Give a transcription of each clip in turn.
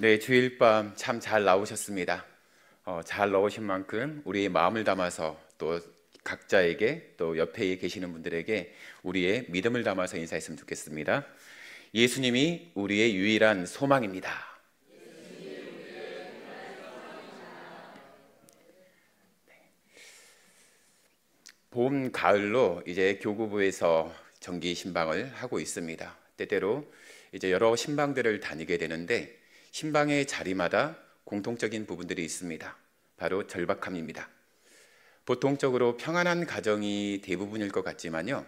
네, 주일 밤 참 잘 나오셨습니다. 어, 잘 나오신 만큼 우리의 마음을 담아서 또 각자에게 또 옆에 계시는 분들에게 우리의 믿음을 담아서 인사했으면 좋겠습니다. 예수님이 우리의 유일한 소망입니다. 네. 봄, 가을로 이제 교구부에서 정기 신방을 하고 있습니다. 때때로 이제 여러 신방들을 다니게 되는데 신방의 자리마다 공통적인 부분들이 있습니다. 바로 절박함입니다. 보통적으로 평안한 가정이 대부분일 것 같지만요.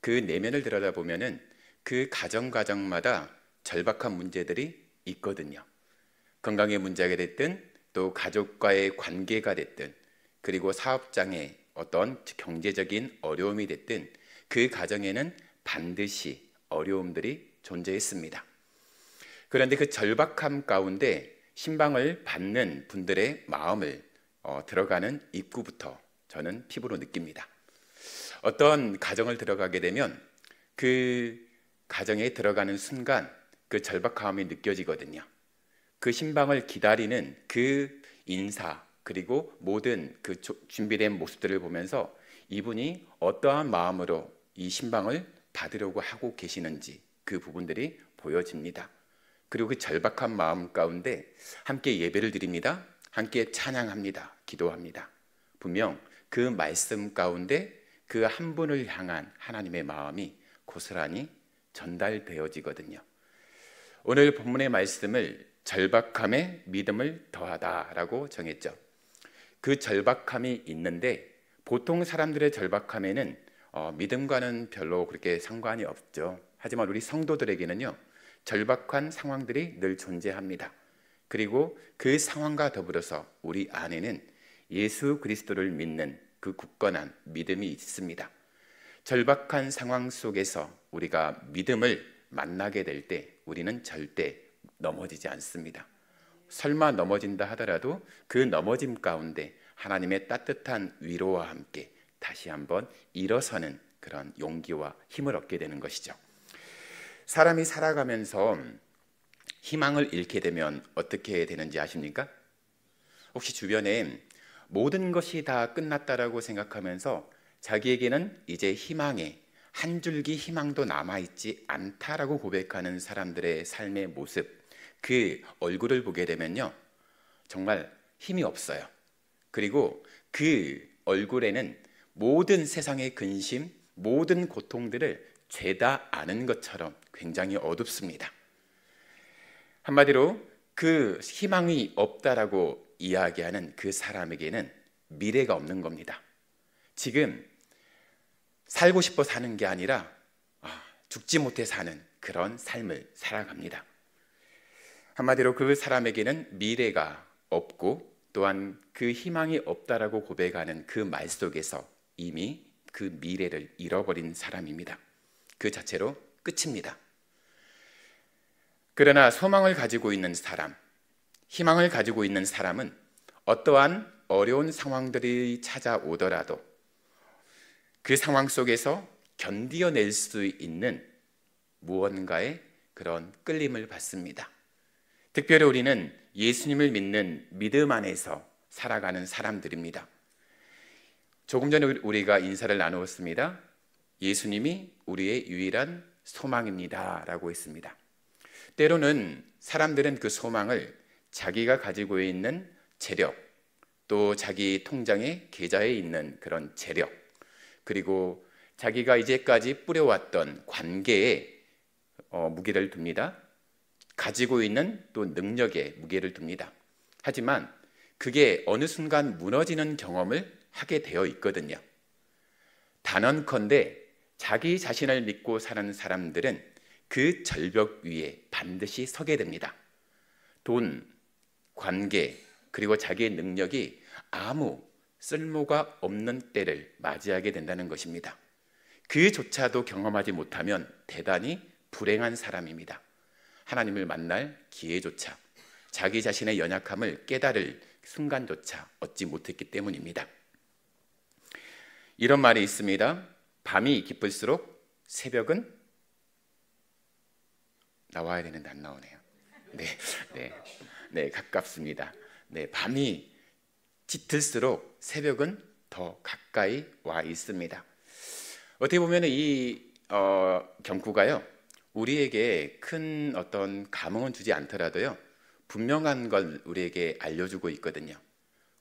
그 내면을 들여다보면은 그 가정 가정마다 절박한 문제들이 있거든요. 건강의 문제가 됐든 또 가족과의 관계가 됐든 그리고 사업장의 어떤 경제적인 어려움이 됐든 그 가정에는 반드시 어려움들이 존재했습니다. 그런데 그 절박함 가운데 신방을 받는 분들의 마음을 어, 들어가는 입구부터 저는 피부로 느낍니다. 어떤 가정을 들어가게 되면 그 가정에 들어가는 순간 그 절박함이 느껴지거든요. 그 신방을 기다리는 그 인사 그리고 모든 그 준비된 모습들을 보면서 이분이 어떠한 마음으로 이 신방을 받으려고 하고 계시는지 그 부분들이 보여집니다. 그리고 그 절박한 마음 가운데 함께 예배를 드립니다. 함께 찬양합니다. 기도합니다. 분명 그 말씀 가운데 그 한 분을 향한 하나님의 마음이 고스란히 전달되어지거든요. 오늘 본문의 말씀을 절박함에 믿음을 더하다라고 정했죠. 그 절박함이 있는데 보통 사람들의 절박함에는 어, 믿음과는 별로 그렇게 상관이 없죠. 하지만 우리 성도들에게는요, 절박한 상황들이 늘 존재합니다. 그리고 그 상황과 더불어서 우리 안에는 예수 그리스도를 믿는 그 굳건한 믿음이 있습니다. 절박한 상황 속에서 우리가 믿음을 만나게 될 때 우리는 절대 넘어지지 않습니다. 설마 넘어진다 하더라도 그 넘어짐 가운데 하나님의 따뜻한 위로와 함께 다시 한번 일어서는 그런 용기와 힘을 얻게 되는 것이죠. 사람이 살아가면서 희망을 잃게 되면 어떻게 되는지 아십니까? 혹시 주변에 모든 것이 다 끝났다라고 생각하면서 자기에게는 이제 희망에 한 줄기 희망도 남아있지 않다라고 고백하는 사람들의 삶의 모습, 그 얼굴을 보게 되면요. 정말 힘이 없어요. 그리고 그 얼굴에는 모든 세상의 근심, 모든 고통들을 죄다 아는 것처럼 굉장히 어둡습니다. 한마디로 그 희망이 없다라고 이야기하는 그 사람에게는 미래가 없는 겁니다. 지금 살고 싶어 사는 게 아니라 아, 죽지 못해 사는 그런 삶을 살아갑니다. 한마디로 그 사람에게는 미래가 없고 또한 그 희망이 없다라고 고백하는 그 말 속에서 이미 그 미래를 잃어버린 사람입니다. 그 자체로 끝입니다. 그러나 소망을 가지고 있는 사람, 희망을 가지고 있는 사람은 어떠한 어려운 상황들이 찾아오더라도 그 상황 속에서 견디어낼 수 있는 무언가의 그런 끌림을 받습니다. 특별히 우리는 예수님을 믿는 믿음 안에서 살아가는 사람들입니다. 조금 전에 우리가 인사를 나누었습니다. 예수님이 우리의 유일한 소망입니다. 라고 했습니다. 때로는 사람들은 그 소망을 자기가 가지고 있는 재력, 또 자기 통장의 계좌에 있는 그런 재력, 그리고 자기가 이제까지 뿌려왔던 관계에 어, 무게를 둡니다. 가지고 있는 또 능력에 무게를 둡니다. 하지만 그게 어느 순간 무너지는 경험을 하게 되어 있거든요. 단언컨대 자기 자신을 믿고 사는 사람들은 그 절벽 위에 반드시 서게 됩니다. 돈, 관계, 그리고 자기의 능력이 아무 쓸모가 없는 때를 맞이하게 된다는 것입니다. 그조차도 경험하지 못하면 대단히 불행한 사람입니다. 하나님을 만날 기회조차 자기 자신의 연약함을 깨달을 순간조차 얻지 못했기 때문입니다. 이런 말이 있습니다. 밤이 깊을수록 새벽은 나와야 되는데 안 나오네요. 네, 네, 네 가깝습니다. 네, 밤이 짙을수록 새벽은 더 가까이 와 있습니다. 어떻게 보면 이 어, 경구가요 우리에게 큰 어떤 감흥은 주지 않더라도요 분명한 걸 우리에게 알려주고 있거든요.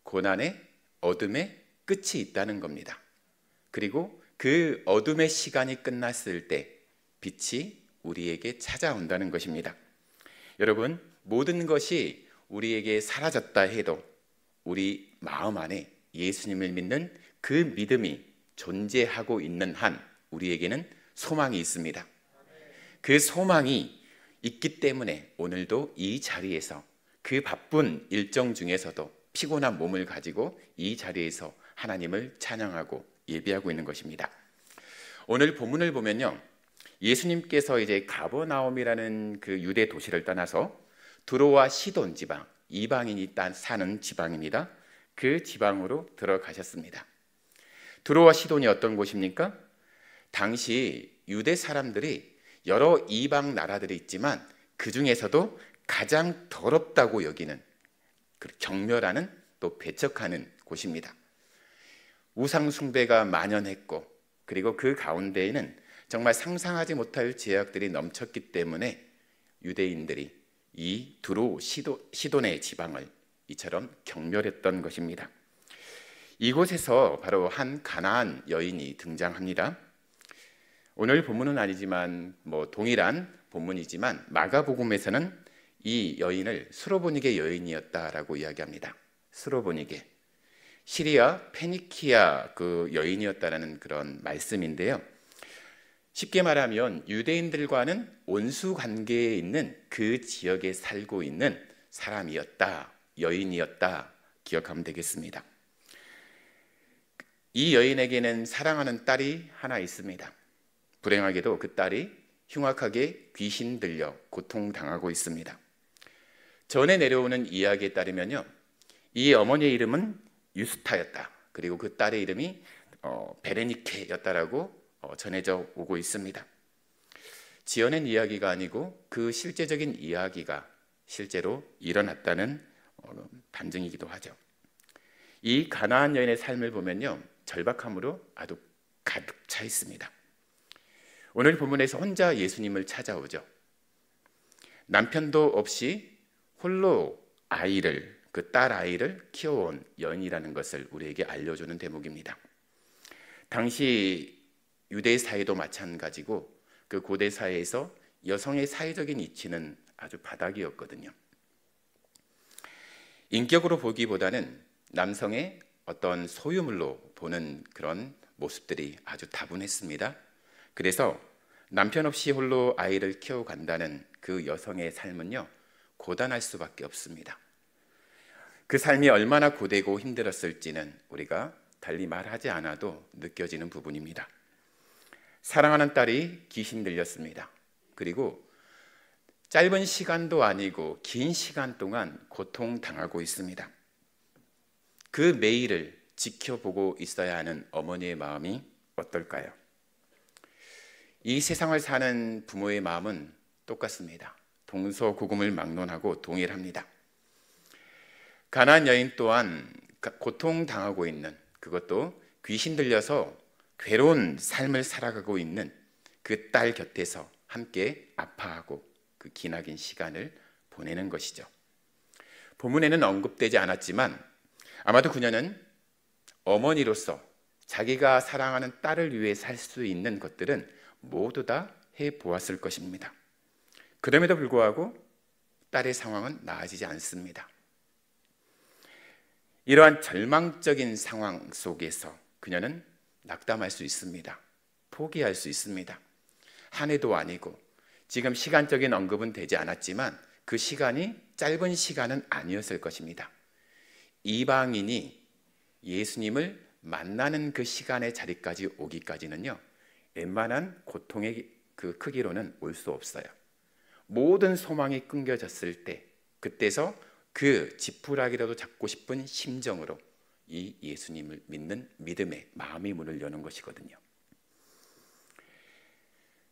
고난의 어둠의 끝이 있다는 겁니다. 그리고 그 어둠의 시간이 끝났을 때 빛이 우리에게 찾아온다는 것입니다. 여러분, 모든 것이 우리에게 사라졌다 해도 우리 마음 안에 예수님을 믿는 그 믿음이 존재하고 있는 한 우리에게는 소망이 있습니다. 그 소망이 있기 때문에 오늘도 이 자리에서 그 바쁜 일정 중에서도 피곤한 몸을 가지고 이 자리에서 하나님을 찬양하고 예비하고 있는 것입니다. 오늘 본문을 보면요. 예수님께서 이제 가버나움이라는 그 유대 도시를 떠나서 두로와 시돈 지방, 이방인이 사는 지방입니다. 그 지방으로 들어가셨습니다. 두로와 시돈이 어떤 곳입니까? 당시 유대 사람들이 여러 이방 나라들이 있지만 그 중에서도 가장 더럽다고 여기는 그 경멸하는 또 배척하는 곳입니다. 우상숭배가 만연했고 그리고 그 가운데에는 정말 상상하지 못할 제약들이 넘쳤기 때문에 유대인들이 이 두루 시도, 시돈의 지방을 이처럼 경멸했던 것입니다. 이곳에서 바로 한 가나안 여인이 등장합니다. 오늘 본문은 아니지만 뭐 동일한 본문이지만 마가복음에서는 이 여인을 수로보니게 여인이었다라고 이야기합니다. 수로보니게 시리아 페니키아 그 여인이었다라는 그런 말씀인데요. 쉽게 말하면 유대인들과는 온수 관계에 있는 그 지역에 살고 있는 사람이었다, 여인이었다 기억하면 되겠습니다. 이 여인에게는 사랑하는 딸이 하나 있습니다. 불행하게도 그 딸이 흉악하게 귀신 들려 고통당하고 있습니다. 전에 내려오는 이야기에 따르면요. 이 어머니의 이름은 유스타였다. 그리고 그 딸의 이름이 어, 베레니케였다라고 어, 전해져 오고 있습니다. 지어낸 이야기가 아니고 그 실제적인 이야기가 실제로 일어났다는 어, 반증이기도 하죠. 이 가나안 여인의 삶을 보면요 절박함으로 아주 가득 차 있습니다. 오늘 본문에서 혼자 예수님을 찾아오죠. 남편도 없이 홀로 아이를 그딸 아이를 키워온 여인이라는 것을 우리에게 알려주는 대목입니다. 당시 유대 사회도 마찬가지고 그 고대 사회에서 여성의 사회적인 위치는 아주 바닥이었거든요. 인격으로 보기보다는 남성의 어떤 소유물로 보는 그런 모습들이 아주 다분했습니다. 그래서 남편 없이 홀로 아이를 키워간다는 그 여성의 삶은요, 고단할 수밖에 없습니다. 그 삶이 얼마나 고되고 힘들었을지는 우리가 달리 말하지 않아도 느껴지는 부분입니다. 사랑하는 딸이 귀신 들렸습니다. 그리고 짧은 시간도 아니고 긴 시간 동안 고통당하고 있습니다. 그 매일을 지켜보고 있어야 하는 어머니의 마음이 어떨까요? 이 세상을 사는 부모의 마음은 똑같습니다. 동서고금을 막론하고 동일합니다. 가난 여인 또한 고통 당하고 있는 그것도 귀신 들려서 괴로운 삶을 살아가고 있는 그 딸 곁에서 함께 아파하고 그 기나긴 시간을 보내는 것이죠. 본문에는 언급되지 않았지만 아마도 그녀는 어머니로서 자기가 사랑하는 딸을 위해 살 수 있는 것들은 모두 다 해 보았을 것입니다. 그럼에도 불구하고 딸의 상황은 나아지지 않습니다. 이러한 절망적인 상황 속에서 그녀는 낙담할 수 있습니다. 포기할 수 있습니다. 한 해도 아니고 지금 시간적인 언급은 되지 않았지만 그 시간이 짧은 시간은 아니었을 것입니다. 이방인이 예수님을 만나는 그 시간의 자리까지 오기까지는요, 웬만한 고통의 그 크기로는 올 수 없어요. 모든 소망이 끊겨졌을 때, 그때서 그 지푸라기라도 잡고 싶은 심정으로 이 예수님을 믿는 믿음의 마음의 문을 여는 것이거든요.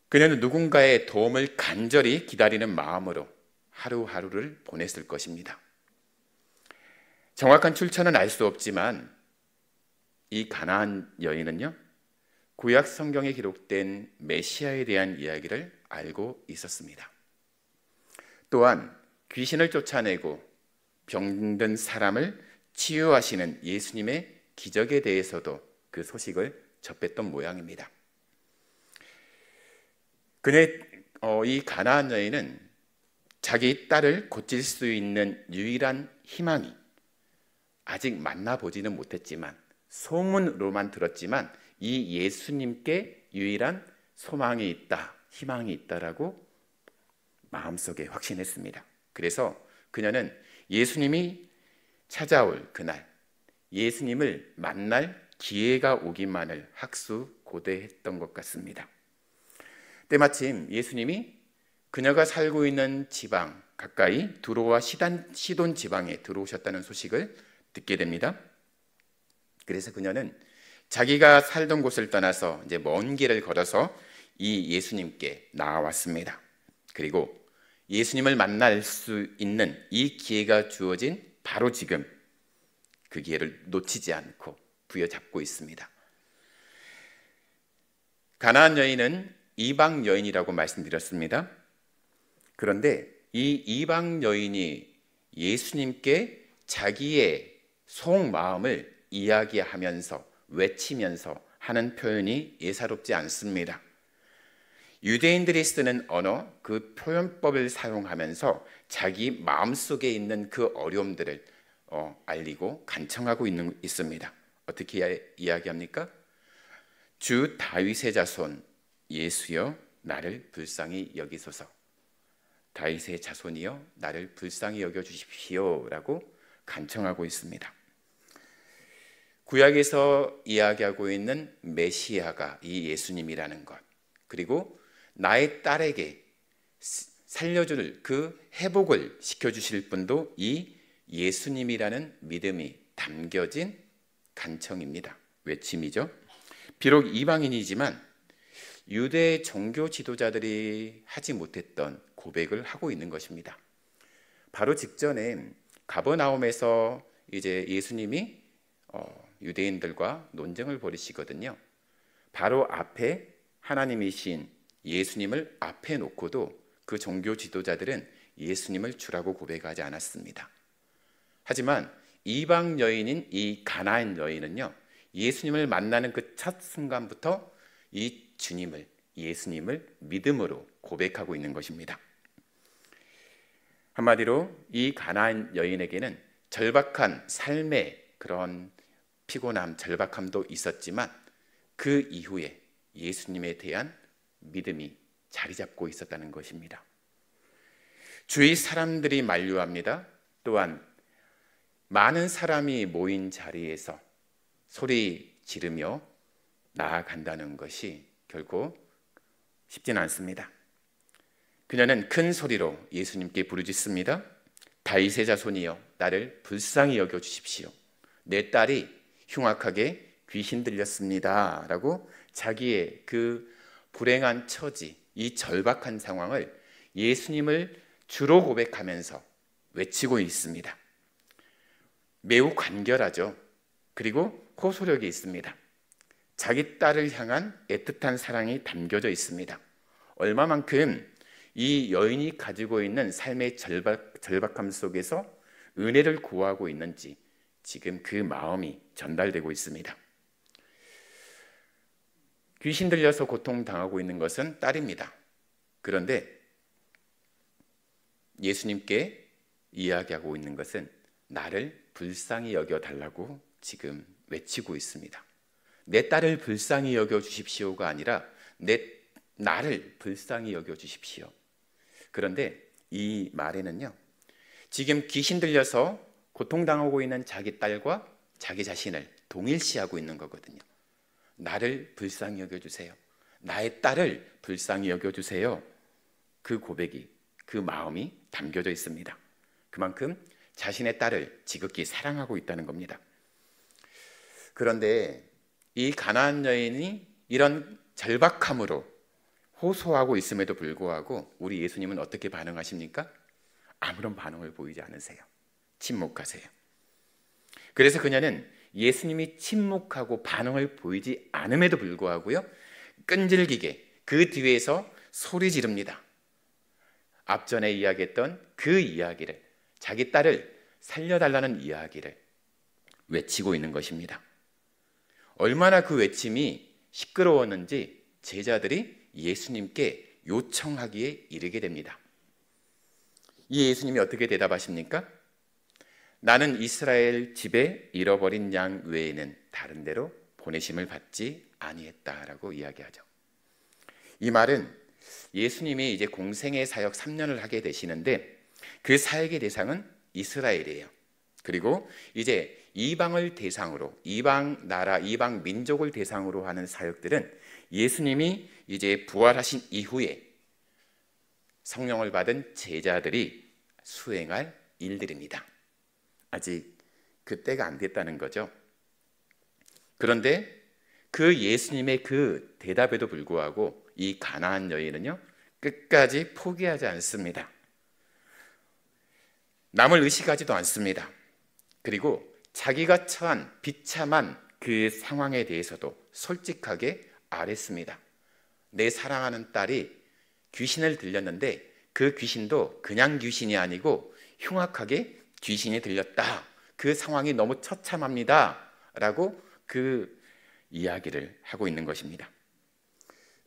그녀는 누군가의 도움을 간절히 기다리는 마음으로 하루하루를 보냈을 것입니다. 정확한 출처는 알 수 없지만 이 가나안 여인은요. 구약 성경에 기록된 메시아에 대한 이야기를 알고 있었습니다. 또한 귀신을 쫓아내고 병든 사람을 치유하시는 예수님의 기적에 대해서도 그 소식을 접했던 모양입니다. 그네 어, 이 가나안 여인은 자기 딸을 고칠 수 있는 유일한 희망이 아직 만나보지는 못했지만 소문으로만 들었지만 이 예수님께 유일한 소망이 있다, 희망이 있다라고 마음속에 확신했습니다. 그래서 그녀는 예수님이 찾아올 그날, 예수님을 만날 기회가 오기만을 학수 고대했던 것 같습니다. 때마침 예수님이 그녀가 살고 있는 지방 가까이 두로와 시단, 시돈 지방에 들어오셨다는 소식을 듣게 됩니다. 그래서 그녀는 자기가 살던 곳을 떠나서 이제 먼 길을 걸어서 이 예수님께 나왔습니다. 그리고 예수님을 만날 수 있는 이 기회가 주어진 바로 지금 그 기회를 놓치지 않고 부여잡고 있습니다. 가나안 여인은 이방 여인이라고 말씀드렸습니다. 그런데 이 이방 여인이 예수님께 자기의 속마음을 이야기하면서 외치면서 하는 표현이 예사롭지 않습니다. 유대인들이 쓰는 언어 그 표현법을 사용하면서 자기 마음속에 있는 그 어려움들을 어, 알리고 간청하고 있는, 있습니다. 어떻게 이야기합니까? 주 다윗의 자손 예수여 나를 불쌍히 여기소서. 다윗의 자손이여 나를 불쌍히 여겨 주십시오라고 간청하고 있습니다. 구약에서 이야기하고 있는 메시아가 이 예수님이라는 것. 그리고 나의 딸에게 살려줄 그 회복을 시켜주실 분도 이 예수님이라는 믿음이 담겨진 간청입니다. 외침이죠. 비록 이방인이지만 유대 종교 지도자들이 하지 못했던 고백을 하고 있는 것입니다. 바로 직전에 가버나움에서 이제 예수님이 어, 유대인들과 논쟁을 벌이시거든요. 바로 앞에 하나님이신 예수님을 앞에 놓고도 그 종교 지도자들은 예수님을 주라고 고백하지 않았습니다. 하지만 이방 여인인 이 가나안 여인은요. 예수님을 만나는 그 첫 순간부터 이 주님을 예수님을 믿음으로 고백하고 있는 것입니다. 한마디로 이 가나안 여인에게는 절박한 삶의 그런 피곤함, 절박함도 있었지만 그 이후에 예수님에 대한 믿음이 자리 잡고 있었다는 것입니다. 주위 사람들이 만류합니다. 또한 많은 사람이 모인 자리에서 소리 지르며 나아간다는 것이 결코 쉽지 않습니다. 그녀는 큰 소리로 예수님께 부르짖습니다. 다윗의 자손이여 나를 불쌍히 여겨 주십시오. 내 딸이 흉악하게 귀신 들렸습니다라고 자기의 그 불행한 처지, 이 절박한 상황을 예수님을 주로 고백하면서 외치고 있습니다. 매우 간결하죠. 그리고 호소력이 있습니다. 자기 딸을 향한 애틋한 사랑이 담겨져 있습니다. 얼마만큼 이 여인이 가지고 있는 삶의 절박, 절박함 속에서 은혜를 구하고 있는지 지금 그 마음이 전달되고 있습니다. 귀신 들려서 고통당하고 있는 것은 딸입니다. 그런데 예수님께 이야기하고 있는 것은 나를 불쌍히 여겨 달라고 지금 외치고 있습니다. 내 딸을 불쌍히 여겨 주십시오가 아니라 내 나를 불쌍히 여겨 주십시오. 그런데 이 말에는요. 지금 귀신 들려서 고통당하고 있는 자기 딸과 자기 자신을 동일시하고 있는 거거든요. 나를 불쌍히 여겨주세요. 나의 딸을 불쌍히 여겨주세요. 그 고백이, 그 마음이 담겨져 있습니다. 그만큼 자신의 딸을 지극히 사랑하고 있다는 겁니다. 그런데 이 가나안 여인이 이런 절박함으로 호소하고 있음에도 불구하고 우리 예수님은 어떻게 반응하십니까? 아무런 반응을 보이지 않으세요. 침묵하세요. 그래서 그녀는 예수님이 침묵하고 반응을 보이지 않음에도 불구하고요. 끈질기게 그 뒤에서 소리 지릅니다. 앞전에 이야기했던 그 이야기를 자기 딸을 살려달라는 이야기를 외치고 있는 것입니다. 얼마나 그 외침이 시끄러웠는지 제자들이 예수님께 요청하기에 이르게 됩니다. 이 예수님이 어떻게 대답하십니까? 나는 이스라엘 집에 잃어버린 양 외에는 다른 데로 보내심을 받지 아니했다라고 이야기하죠. 이 말은 예수님이 이제 공생의 사역 3년을 하게 되시는데 그 사역의 대상은 이스라엘이에요. 그리고 이제 이방을 대상으로 이방 나라 이방 민족을 대상으로 하는 사역들은 예수님이 이제 부활하신 이후에 성령을 받은 제자들이 수행할 일들입니다. 아직 그 때가 안 됐다는 거죠. 그런데 그 예수님의 그 대답에도 불구하고 이 가나안 여인은요 끝까지 포기하지 않습니다. 남을 의식하지도 않습니다. 그리고 자기가 처한 비참한 그 상황에 대해서도 솔직하게 말했습니다. 내 사랑하는 딸이 귀신을 들렸는데 그 귀신도 그냥 귀신이 아니고 흉악하게 귀신이 들렸다. 그 상황이 너무 처참합니다. 라고 그 이야기를 하고 있는 것입니다.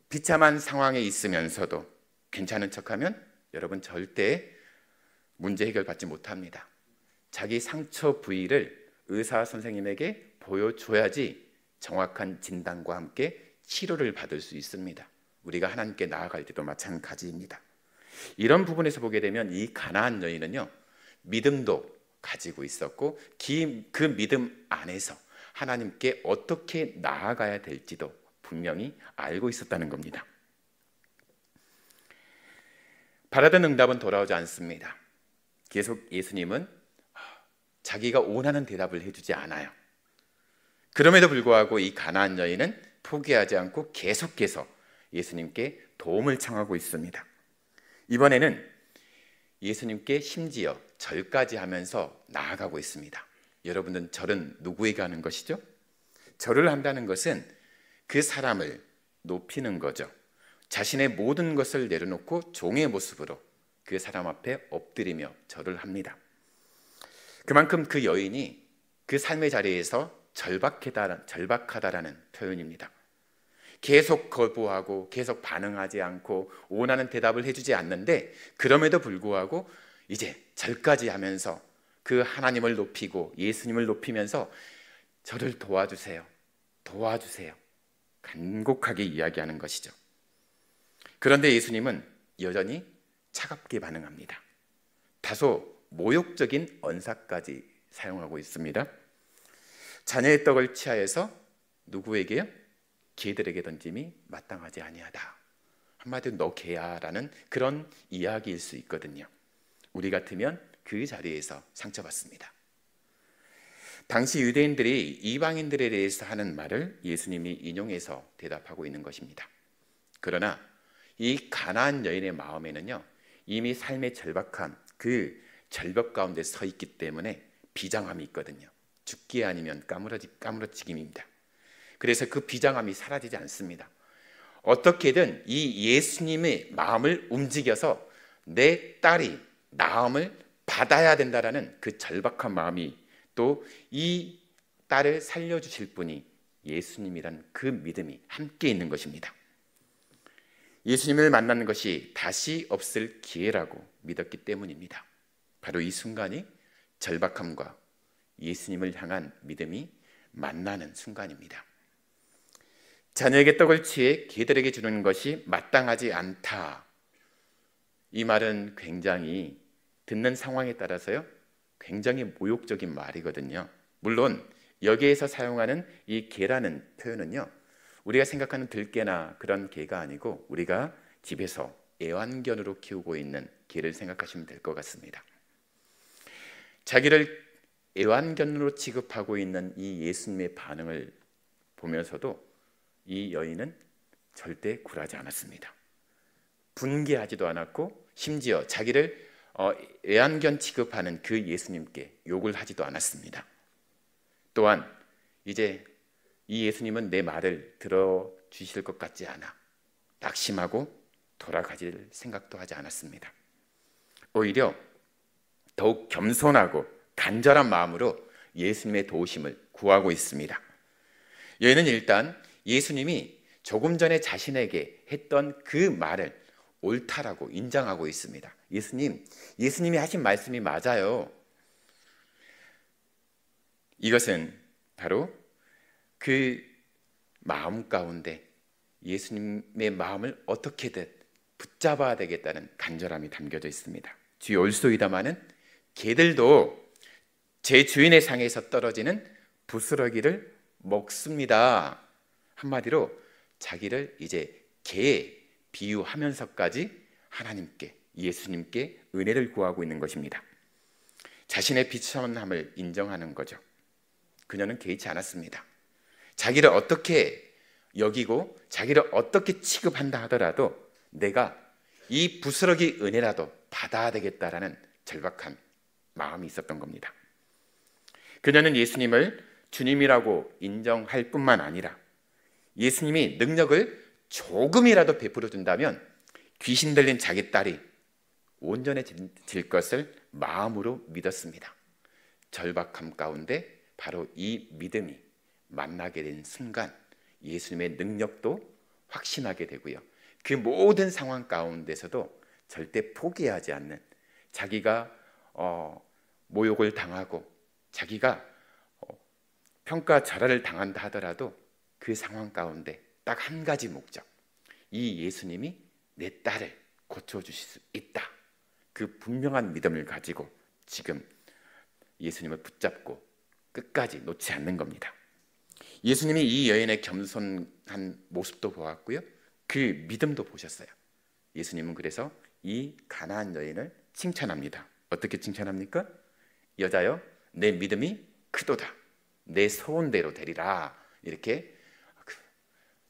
비참한 상황에 있으면서도 괜찮은 척하면 여러분 절대 문제 해결 받지 못합니다. 자기 상처 부위를 의사 선생님에게 보여줘야지 정확한 진단과 함께 치료를 받을 수 있습니다. 우리가 하나님께 나아갈 때도 마찬가지입니다. 이런 부분에서 보게 되면 이 가나안 여인은요 믿음도 가지고 있었고 그 믿음 안에서 하나님께 어떻게 나아가야 될지도 분명히 알고 있었다는 겁니다. 바라던 응답은 돌아오지 않습니다. 계속 예수님은 자기가 원하는 대답을 해주지 않아요. 그럼에도 불구하고 이 가나안 여인은 포기하지 않고 계속해서 예수님께 도움을 청하고 있습니다. 이번에는 예수님께 심지어 절까지 하면서 나아가고 있습니다. 여러분은 절은 누구에게 하는 것이죠? 절을 한다는 것은 그 사람을 높이는 거죠. 자신의 모든 것을 내려놓고 종의 모습으로 그 사람 앞에 엎드리며 절을 합니다. 그만큼 그 여인이 그 삶의 자리에서 절박하다, 절박하다라는 표현입니다. 계속 거부하고 계속 반응하지 않고 원하는 대답을 해주지 않는데 그럼에도 불구하고 이제 절까지 하면서 그 하나님을 높이고 예수님을 높이면서 저를 도와주세요. 도와주세요. 간곡하게 이야기하는 것이죠. 그런데 예수님은 여전히 차갑게 반응합니다. 다소 모욕적인 언사까지 사용하고 있습니다. 자녀의 떡을 취하여서 누구에게요? 개들에게 던짐이 마땅하지 아니하다. 한마디로 너 개야라는 그런 이야기일 수 있거든요. 우리 같으면 그 자리에서 상처받습니다. 당시 유대인들이 이방인들에 대해서 하는 말을 예수님이 인용해서 대답하고 있는 것입니다. 그러나 이 가난한 여인의 마음에는요, 이미 삶의 절박한 그 절벽 가운데 서 있기 때문에 비장함이 있거든요. 죽기 아니면 까무러지, 까무러치김입니다. 그래서 그 비장함이 사라지지 않습니다. 어떻게든 이 예수님의 마음을 움직여서 내 딸이 나음을 받아야 된다라는 그 절박한 마음이 또 이 딸을 살려주실 분이 예수님이란 그 믿음이 함께 있는 것입니다. 예수님을 만나는 것이 다시 없을 기회라고 믿었기 때문입니다. 바로 이 순간이 절박함과 예수님을 향한 믿음이 만나는 순간입니다. 자녀에게 떡을 취해 개들에게 주는 것이 마땅하지 않다. 이 말은 굉장히 듣는 상황에 따라서요 굉장히 모욕적인 말이거든요. 물론 여기에서 사용하는 이 개라는 표현은요 우리가 생각하는 들개나 그런 개가 아니고 우리가 집에서 애완견으로 키우고 있는 개를 생각하시면 될 것 같습니다. 자기를 애완견으로 취급하고 있는 이 예수님의 반응을 보면서도 이 여인은 절대 굴하지 않았습니다. 분개하지도 않았고 심지어 자기를 어, 애완견 취급하는 그 예수님께 욕을 하지도 않았습니다. 또한 이제 이 예수님은 내 말을 들어주실 것 같지 않아 낙심하고 돌아가질 생각도 하지 않았습니다. 오히려 더욱 겸손하고 간절한 마음으로 예수님의 도우심을 구하고 있습니다. 얘는 일단 예수님이 조금 전에 자신에게 했던 그 말을 옳다라고 인정하고 있습니다. 예수님, 예수님이 하신 말씀이 맞아요. 이것은 바로 그 마음 가운데 예수님의 마음을 어떻게든 붙잡아야 되겠다는 간절함이 담겨져 있습니다. 주의 올소이다마는 개들도 제 주인의 상에서 떨어지는 부스러기를 먹습니다. 한마디로 자기를 이제 개에 비유하면서까지 하나님께 예수님께 은혜를 구하고 있는 것입니다. 자신의 비참함을 인정하는 거죠. 그녀는 개의치 않았습니다. 자기를 어떻게 여기고 자기를 어떻게 취급한다 하더라도 내가 이 부스러기 은혜라도 받아야 되겠다라는 절박한 마음이 있었던 겁니다. 그녀는 예수님을 주님이라고 인정할 뿐만 아니라 예수님이 능력을 조금이라도 베풀어 준다면 귀신 들린 자기 딸이 온전해질 것을 마음으로 믿었습니다. 절박함 가운데 바로 이 믿음이 만나게 된 순간 예수님의 능력도 확신하게 되고요. 그 모든 상황 가운데서도 절대 포기하지 않는 자기가 어, 모욕을 당하고 자기가 어, 평가 절하를 당한다 하더라도 그 상황 가운데 딱 한 가지 목적 이 예수님이 내 딸을 고쳐주실 수 있다 그 분명한 믿음을 가지고 지금 예수님을 붙잡고 끝까지 놓지 않는 겁니다. 예수님이 이 여인의 겸손한 모습도 보았고요. 그 믿음도 보셨어요. 예수님은 그래서 이 가난한 여인을 칭찬합니다. 어떻게 칭찬합니까? 여자여, 내 믿음이 크도다. 내 소원대로 되리라. 이렇게 그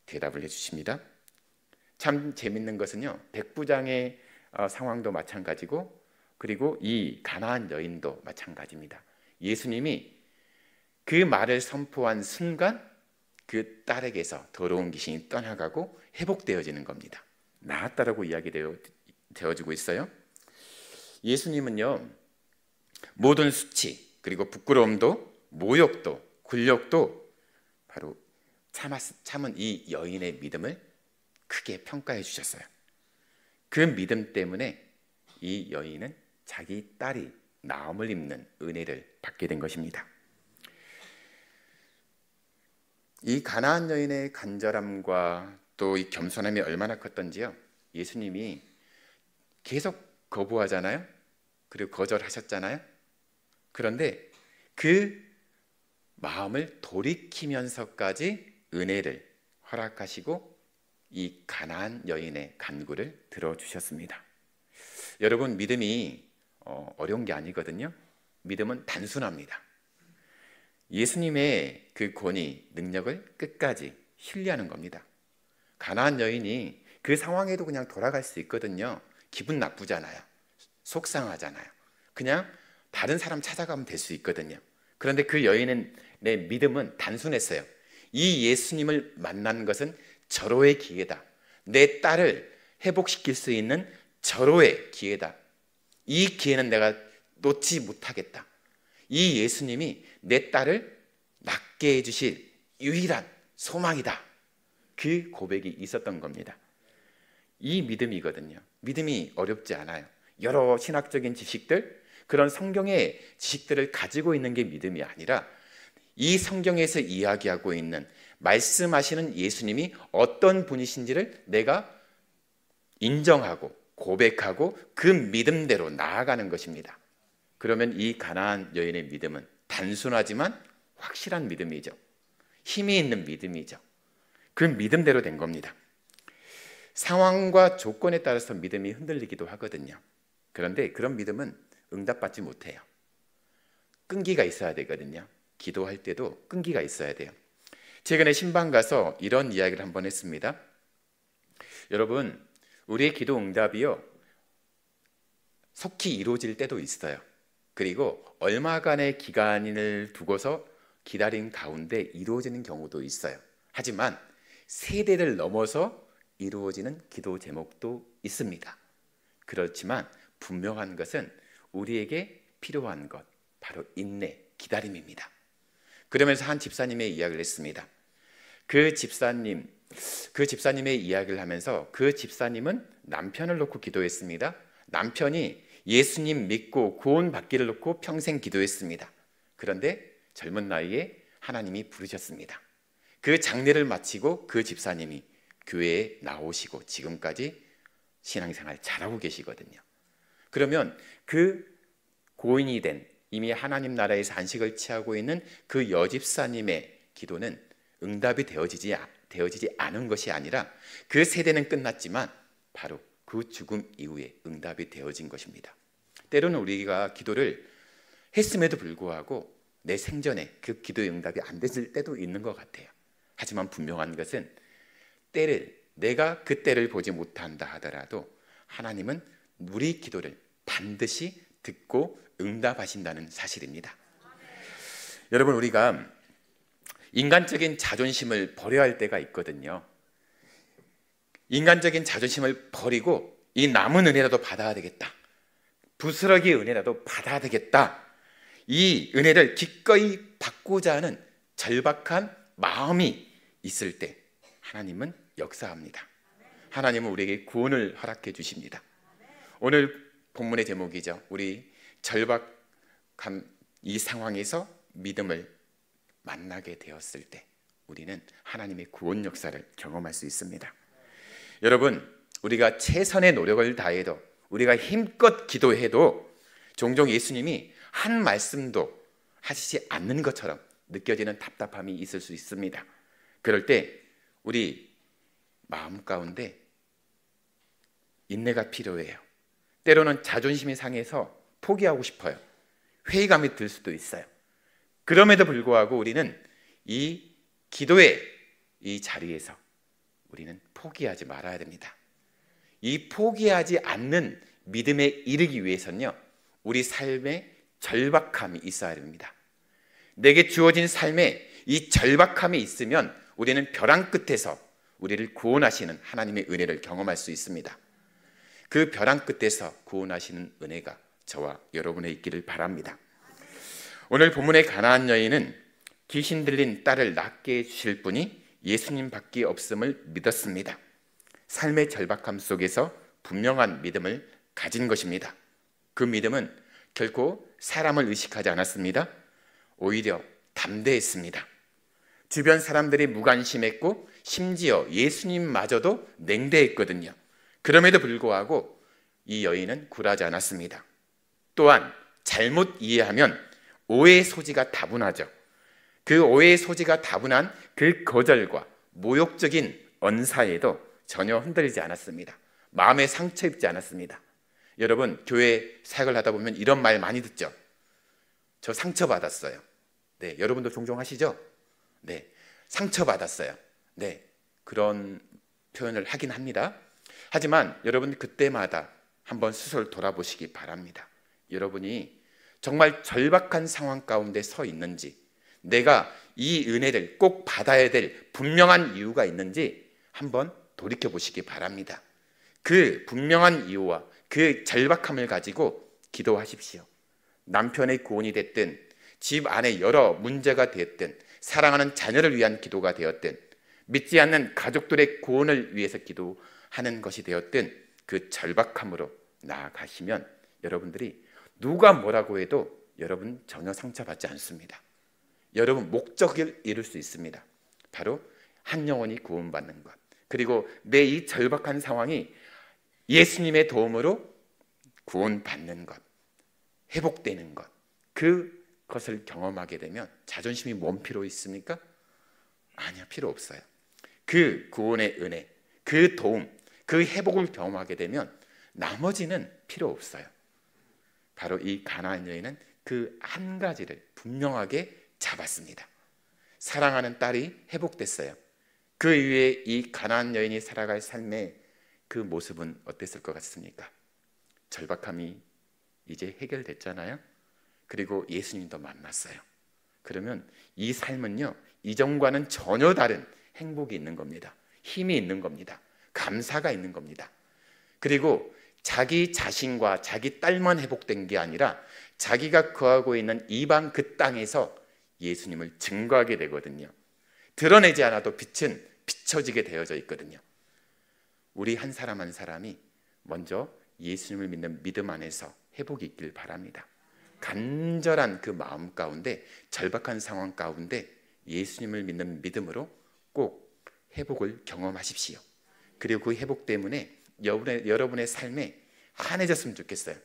대답을 해주십니다. 참 재밌는 것은요, 백부장의 어, 상황도 마찬가지고 그리고 이가난한 여인도 마찬가지입니다. 예수님이 그 말을 선포한 순간 그 딸에게서 더러운 귀신이 떠나가고 회복되어지는 겁니다. 나았다라고 이야기되어지고 있어요. 예수님은요 모든 수치 그리고 부끄러움도 모욕도 굴욕도 바로 참은 이 여인의 믿음을 크게 평가해 주셨어요. 그 믿음 때문에 이 여인은 자기 딸이 나음을 입는 은혜를 받게 된 것입니다. 이 가나안 여인의 간절함과 또 이 겸손함이 얼마나 컸던지요. 예수님이 계속 거부하잖아요. 그리고 거절하셨잖아요. 그런데 그 마음을 돌이키면서까지 은혜를 허락하시고 이 가난 여인의 간구를 들어주셨습니다. 여러분 믿음이 어, 어려운 게 아니거든요. 믿음은 단순합니다. 예수님의 그 권위, 능력을 끝까지 신뢰하는 겁니다. 가난 여인이 그 상황에도 그냥 돌아갈 수 있거든요. 기분 나쁘잖아요. 속상하잖아요. 그냥 다른 사람 찾아가면 될 수 있거든요. 그런데 그 여인은 내 믿음은 단순했어요. 이 예수님을 만난 것은 절호의 기회다. 내 딸을 회복시킬 수 있는 절호의 기회다. 이 기회는 내가 놓지 못하겠다. 이 예수님이 내 딸을 낫게 해주실 유일한 소망이다. 그 고백이 있었던 겁니다. 이 믿음이거든요. 믿음이 어렵지 않아요. 여러 신학적인 지식들, 그런 성경의 지식들을 가지고 있는 게 믿음이 아니라 이 성경에서 이야기하고 있는 말씀하시는 예수님이 어떤 분이신지를 내가 인정하고 고백하고 그 믿음대로 나아가는 것입니다. 그러면 이 가나안 여인의 믿음은 단순하지만 확실한 믿음이죠. 힘이 있는 믿음이죠. 그 믿음대로 된 겁니다. 상황과 조건에 따라서 믿음이 흔들리기도 하거든요. 그런데 그런 믿음은 응답받지 못해요. 끈기가 있어야 되거든요. 기도할 때도 끈기가 있어야 돼요. 최근에 신방 가서 이런 이야기를 한번 했습니다. 여러분, 우리의 기도 응답이요. 속히 이루어질 때도 있어요. 그리고 얼마간의 기간을 두고서 기다린 가운데 이루어지는 경우도 있어요. 하지만 세대를 넘어서 이루어지는 기도 제목도 있습니다. 그렇지만 분명한 것은 우리에게 필요한 것, 바로 인내, 기다림입니다. 그러면서 한 집사님의 이야기를 했습니다. 그 집사님, 그 집사님의 이야기를 하면서 그 집사님은 남편을 놓고 기도했습니다. 남편이 예수님 믿고 구원받기를 놓고 평생 기도했습니다. 그런데 젊은 나이에 하나님이 부르셨습니다. 그 장례를 마치고 그 집사님이 교회에 나오시고 지금까지 신앙생활 잘하고 계시거든요. 그러면 그 고인이 된 이미 하나님 나라에서 안식을 취하고 있는 그 여집사님의 기도는 응답이 되어지지, 되어지지 않은 것이 아니라 그 세대는 끝났지만 바로 그 죽음 이후에 응답이 되어진 것입니다. 때로는 우리가 기도를 했음에도 불구하고 내 생전에 그 기도의 응답이 안 됐을 때도 있는 것 같아요. 하지만 분명한 것은 때를 내가 그 때를 보지 못한다 하더라도 하나님은 우리 기도를 반드시 듣고 응답하신다는 사실입니다. 여러분 우리가 인간적인 자존심을 버려야 할 때가 있거든요. 인간적인 자존심을 버리고 이 남은 은혜라도 받아야 되겠다. 부스러기 은혜라도 받아야 되겠다. 이 은혜를 기꺼이 받고자 하는 절박한 마음이 있을 때 하나님은 역사합니다. 하나님은 우리에게 구원을 허락해 주십니다. 오늘 본문의 제목이죠. 우리 절박한 이 상황에서 믿음을 만나게 되었을 때 우리는 하나님의 구원 역사를 경험할 수 있습니다. 여러분, 우리가 최선의 노력을 다해도 우리가 힘껏 기도해도 종종 예수님이 한 말씀도 하시지 않는 것처럼 느껴지는 답답함이 있을 수 있습니다. 그럴 때 우리 마음 가운데 인내가 필요해요. 때로는 자존심이 상해서 포기하고 싶어요. 회의감이 들 수도 있어요. 그럼에도 불구하고 우리는 이 기도의 이 자리에서 우리는 포기하지 말아야 됩니다. 이 포기하지 않는 믿음에 이르기 위해서는요, 우리 삶에 절박함이 있어야 됩니다. 내게 주어진 삶에 이 절박함이 있으면 우리는 벼랑 끝에서 우리를 구원하시는 하나님의 은혜를 경험할 수 있습니다. 그 벼랑 끝에서 구원하시는 은혜가 저와 여러분의 있기를 바랍니다. 오늘 본문의 가나안 여인은 귀신 들린 딸을 낫게 해주실 분이 예수님밖에 없음을 믿었습니다. 삶의 절박함 속에서 분명한 믿음을 가진 것입니다. 그 믿음은 결코 사람을 의식하지 않았습니다. 오히려 담대했습니다. 주변 사람들이 무관심했고 심지어 예수님마저도 냉대했거든요. 그럼에도 불구하고 이 여인은 굴하지 않았습니다. 또한 잘못 이해하면 오해의 소지가 다분하죠. 그 오해의 소지가 다분한 그 거절과 모욕적인 언사에도 전혀 흔들리지 않았습니다. 마음에 상처 입지 않았습니다. 여러분 교회 사역을 하다 보면 이런 말 많이 듣죠. 저 상처 받았어요. 네, 여러분도 종종 하시죠? 네, 상처 받았어요. 네, 그런 표현을 하긴 합니다. 하지만 여러분 그때마다 한번 스스로 돌아보시기 바랍니다. 여러분이 정말 절박한 상황 가운데 서 있는지, 내가 이 은혜를 꼭 받아야 될 분명한 이유가 있는지 한번 돌이켜 보시기 바랍니다. 그 분명한 이유와 그 절박함을 가지고 기도하십시오. 남편의 구원이 됐든, 집 안에 여러 문제가 됐든, 사랑하는 자녀를 위한 기도가 되었든, 믿지 않는 가족들의 구원을 위해서 기도하는 것이 되었든, 그 절박함으로 나아가시면 여러분들이 누가 뭐라고 해도 여러분 전혀 상처받지 않습니다. 여러분 목적을 이룰 수 있습니다. 바로 한 영혼이 구원받는 것. 그리고 내 이 절박한 상황이 예수님의 도움으로 구원받는 것, 회복되는 것, 그것을 경험하게 되면 자존심이 뭔 필요 있습니까? 아니요, 필요 없어요. 그 구원의 은혜, 그 도움, 그 회복을 경험하게 되면 나머지는 필요 없어요. 바로 이 가나안 여인은 그 한 가지를 분명하게 잡았습니다. 사랑하는 딸이 회복됐어요. 그 이후에 이 가나안 여인이 살아갈 삶의 그 모습은 어땠을 것 같습니까? 절박함이 이제 해결됐잖아요. 그리고 예수님도 만났어요. 그러면 이 삶은요, 이전과는 전혀 다른 행복이 있는 겁니다. 힘이 있는 겁니다. 감사가 있는 겁니다. 그리고 자기 자신과 자기 딸만 회복된 게 아니라 자기가 거하고 있는 이방 그 땅에서 예수님을 증거하게 되거든요. 드러내지 않아도 빛은 비춰지게 되어져 있거든요. 우리 한 사람 한 사람이 먼저 예수님을 믿는 믿음 안에서 회복이 있길 바랍니다. 간절한 그 마음 가운데 절박한 상황 가운데 예수님을 믿는 믿음으로 꼭 회복을 경험하십시오. 그리고 그 회복 때문에 여러분의, 여러분의 삶이 환해졌으면 좋겠어요.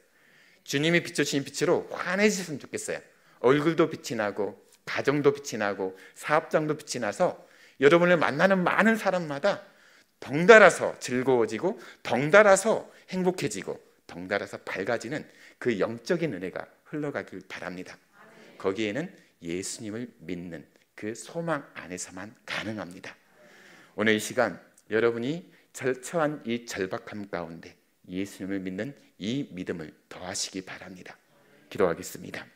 주님이 비춰주신 빛으로 환해졌으면 좋겠어요. 얼굴도 빛이 나고 가정도 빛이 나고 사업장도 빛이 나서 여러분을 만나는 많은 사람마다 덩달아서 즐거워지고 덩달아서 행복해지고 덩달아서 밝아지는 그 영적인 은혜가 흘러가길 바랍니다. 거기에는 예수님을 믿는 그 소망 안에서만 가능합니다. 오늘 이 시간 여러분이 절처한 이 절박함 가운데 예수님을 믿는 이 믿음을 더하시기 바랍니다. 기도하겠습니다.